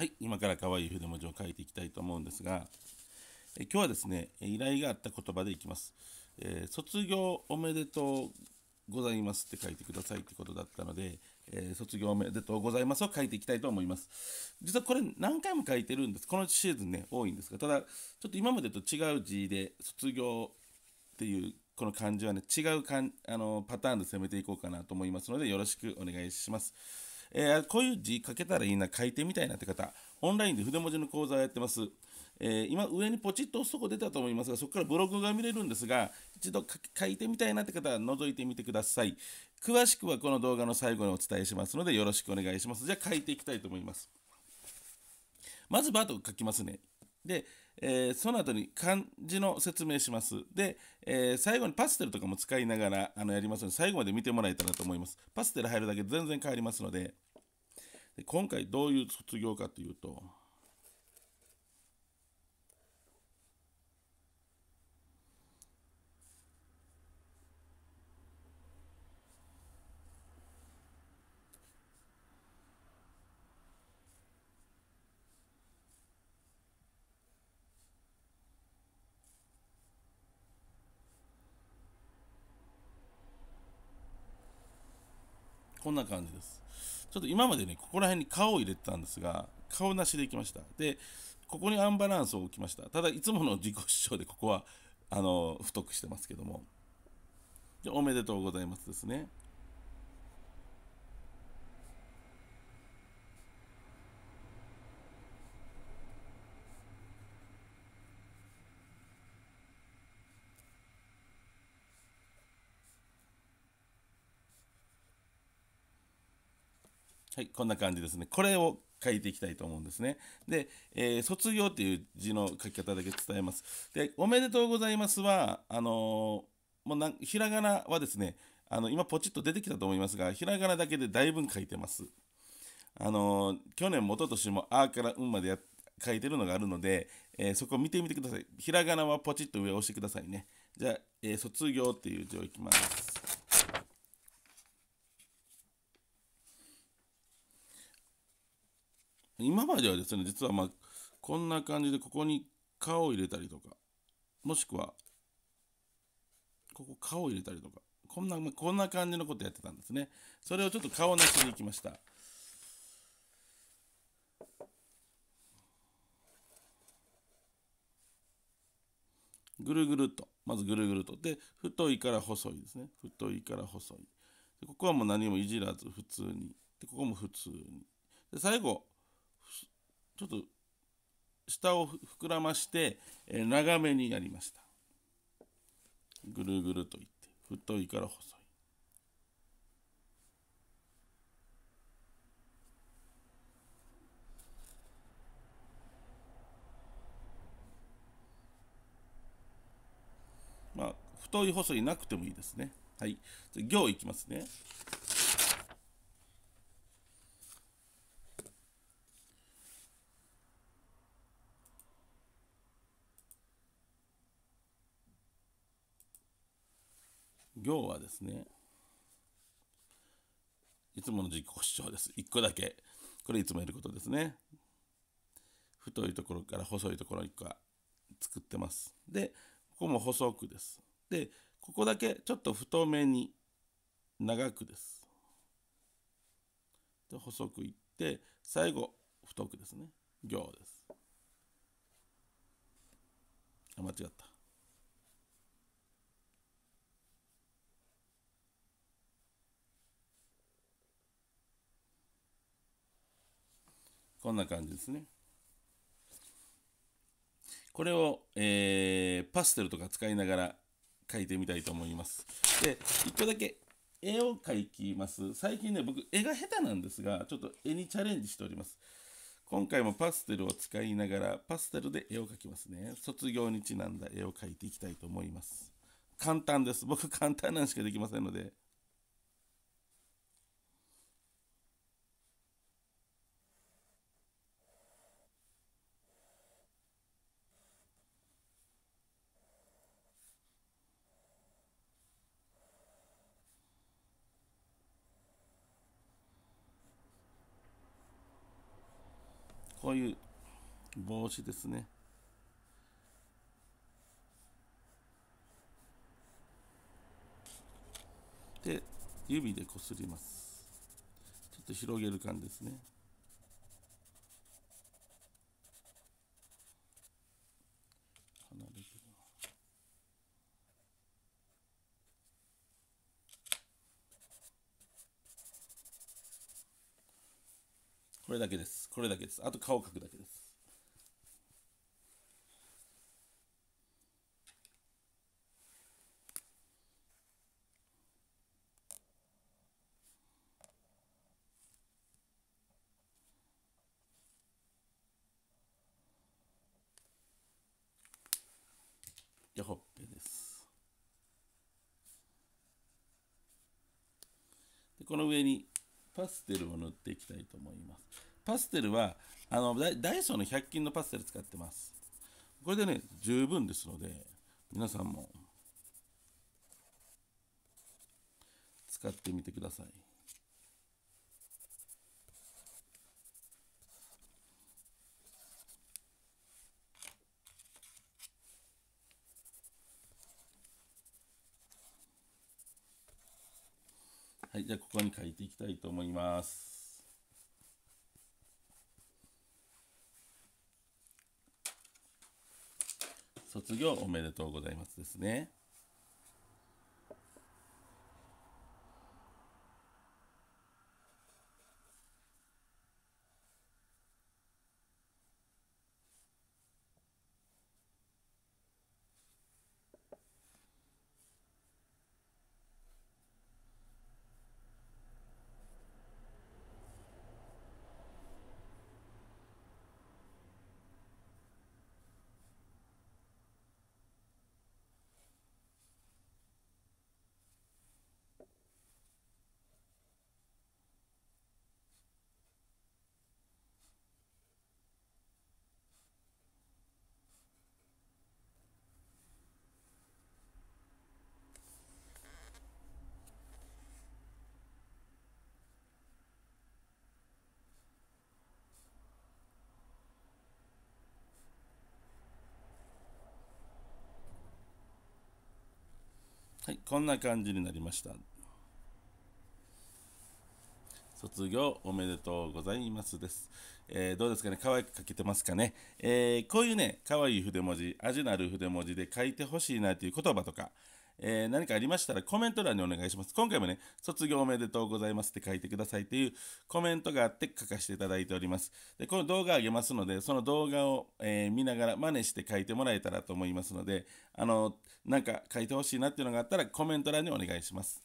はい、今から可愛い筆文字を書いていきたいと思うんですが、え今日はですね、依頼があった言葉でいきます、えー、卒業おめでとうございますって書いてくださいってことだったので、えー、卒業おめでとうございますを書いていきたいと思います。実はこれ何回も書いてるんです。このシーズンね、多いんですが、ただ、ちょっと今までと違う字で、卒業っていうこの漢字はね、違うかんあのパターンで攻めていこうかなと思いますので、よろしくお願いします。えー、こういう字書けたらいいな、書いてみたいなって方、オンラインで筆文字の講座をやってます。えー、今上にポチッと押すとこ出たと思いますが、そこからブログが見れるんですが、一度書いてみたいなって方は覗いてみてください。詳しくはこの動画の最後にお伝えしますので、よろしくお願いします。じゃあ書いていきたいと思います。まずバーと書きますね。で、えー、その後に漢字の説明します。で、えー、最後にパステルとかも使いながらあのやりますので、最後まで見てもらえたらと思います。パステル入るだけで全然変わりますので、で今回どういう卒業かというと、こんな感じです。ちょっと今までね、ここら辺に顔を入れてたんですが、顔なしでいきました。で、ここにアンバランスを置きました。ただ、いつもの自己主張でここは、あの、太くしてますけども。でおめでとうございますですね。はい、こんな感じですね。これを書いていきたいと思うんですね。で、えー、卒業っていう字の書き方だけ伝えます。で、おめでとうございますは、あのー、もうなひらがなはですね、あの今ポチッと出てきたと思いますが、ひらがなだけでだいぶ書いてます。あのー、去年も一昨年もあーからうんまでや書いてるのがあるので、えそこ見てみてください。ひらがなはポチッと上を押してくださいね。じゃあ、え卒業っていう字をいきます。今まではですね、実はまあ、こんな感じでここに顔を入れたりとか、もしくは、ここ顔を入れたりとか、こんな、こんな感じのことやってたんですね。それをちょっと顔なしにいきました。ぐるぐると。まずぐるぐると。で、太いから細いですね。太いから細い。ここはもう何もいじらず、普通に。で、ここも普通に。で、最後、ちょっと下を膨らまして、え長めにやりましたぐるぐるといって太いから細いまあ太い細いなくてもいいですねはい行いきますね行はですねいつもの自己主張です1個だけこれいつもいることですね太いところから細いところ1個は作ってますでここも細くですでここだけちょっと太めに長くですで細くいって最後太くですね行ですあ間違ったこんな感じですね。これを、えー、パステルとか使いながら描いてみたいと思います。で、1個だけ絵を描きます。最近ね、僕、絵が下手なんですが、ちょっと絵にチャレンジしております。今回もパステルを使いながら、パステルで絵を描きますね。卒業にちなんだ絵を描いていきたいと思います。簡単です。僕、簡単なんしかできませんので。こういう帽子ですね。で、指でこすります。ちょっと広げる感じですね。これだけです。これだけです。あと顔を描くだけです。ほっぺです。でこの上にパステルを塗っていきたいと思います。パステルはあのダイソーの100均のパステル使ってます。これでね、十分ですので、皆さんも使ってみてください。い、じゃあここに書いていきたいと思います。卒業おめでとうございますですね。こんな感じになりました卒業おめでとうございますです、えー、どうですかね可愛く書けてますかね、えー、こういうね可愛い筆文字味のある筆文字で書いてほしいなという言葉とかえー、何かありましたらコメント欄にお願いします。今回もね、卒業おめでとうございますって書いてくださいっていうコメントがあって書かせていただいております。で、この動画あげますので、その動画を、えー、見ながら真似して書いてもらえたらと思いますので、あの、なんか書いてほしいなっていうのがあったらコメント欄にお願いします。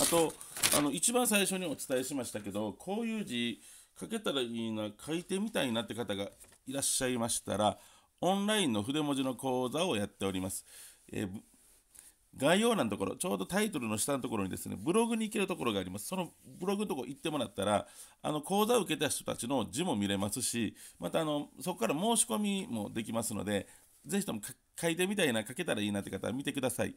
あと、あの、一番最初にお伝えしましたけど、こういう字書けたらいいな、書いてみたいなって方がいらっしゃいましたら、オンラインの筆文字の講座をやっております。えー概要欄のところ、ちょうどタイトルの下のところにですね、ブログに行けるところがあります。そのブログのところ行ってもらったら、あの、講座を受けた人たちの字も見れますし、また、あの、そこから申し込みもできますので、ぜひとも書いてみたいな、書けたらいいなって方は見てください。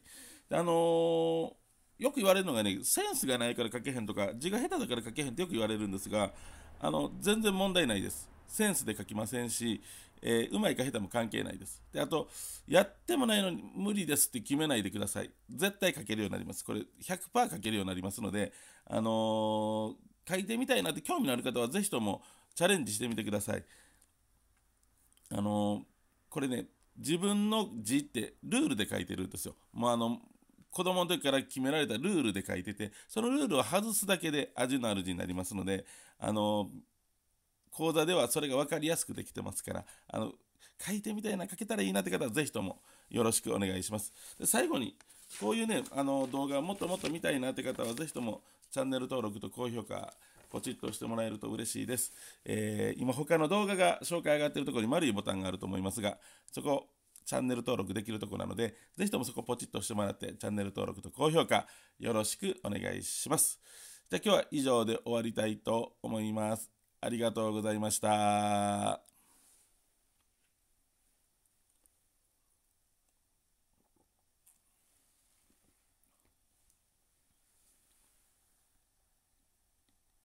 あのー、よく言われるのがね、センスがないから書けへんとか、字が下手だから書けへんってよく言われるんですが、あの、全然問題ないです。センスで書きませんし、えー、うまいか下手も関係ないです。で、あと、やってもないのに無理ですって決めないでください。絶対書けるようになります。これ100%書けるようになりますので、あのー、書いてみたいなって興味のある方は是非ともチャレンジしてみてください。あのー、これね、自分の字ってルールで書いてるんですよ。もうあの子供の時から決められたルールで書いてて、そのルールを外すだけで味のある字になりますので、あのー講座ではそれが分かりやすくできてますから、あの、書いてみたいな、書けたらいいなって方はぜひともよろしくお願いします。で最後に、こういうね、あの動画をもっともっと見たいなって方はぜひともチャンネル登録と高評価、ポチッと押してもらえると嬉しいです。えー、今他の動画が紹介上がってるところに丸いボタンがあると思いますが、そこチャンネル登録できるとこなので、ぜひともそこポチッとしてもらって、チャンネル登録と高評価よろしくお願いします。じゃあ今日は以上で終わりたいと思います。ありがとうございました。